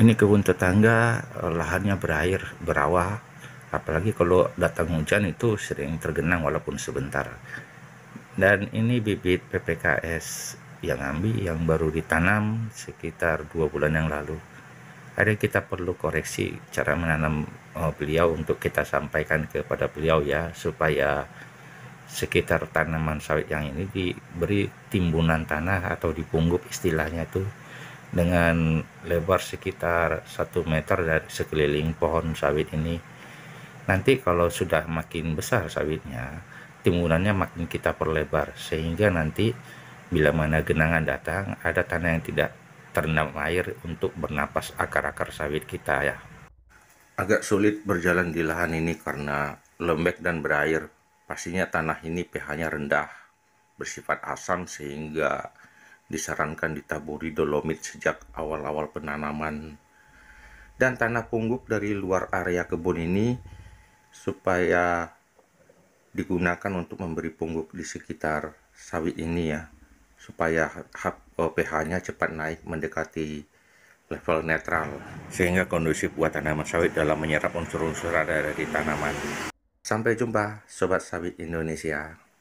ini kebun tetangga lahannya berair berawa, apalagi kalau datang hujan itu sering tergenang walaupun sebentar dan ini bibit PPKS yang ambil yang baru ditanam sekitar dua bulan yang lalu ada kita perlu koreksi cara menanam eh, beliau untuk kita sampaikan kepada beliau ya supaya sekitar tanaman sawit yang ini diberi timbunan tanah atau dipunggup istilahnya itu dengan lebar sekitar 1 meter dari sekeliling pohon sawit ini. Nanti kalau sudah makin besar sawitnya, timbunannya makin kita perlebar sehingga nanti bila mana genangan datang ada tanah yang tidak terendam air untuk bernapas akar-akar sawit kita ya. Agak sulit berjalan di lahan ini karena lembek dan berair. Pastinya tanah ini pH-nya rendah, bersifat asam sehingga disarankan ditaburi dolomit sejak awal-awal penanaman. Dan tanah pungguk dari luar area kebun ini supaya digunakan untuk memberi pungguk di sekitar sawit ini ya supaya eh, pH-nya cepat naik mendekati level netral sehingga kondusif buat tanaman sawit dalam menyerap unsur-unsur ada dari tanaman. Sampai jumpa Sobat Sawit Indonesia.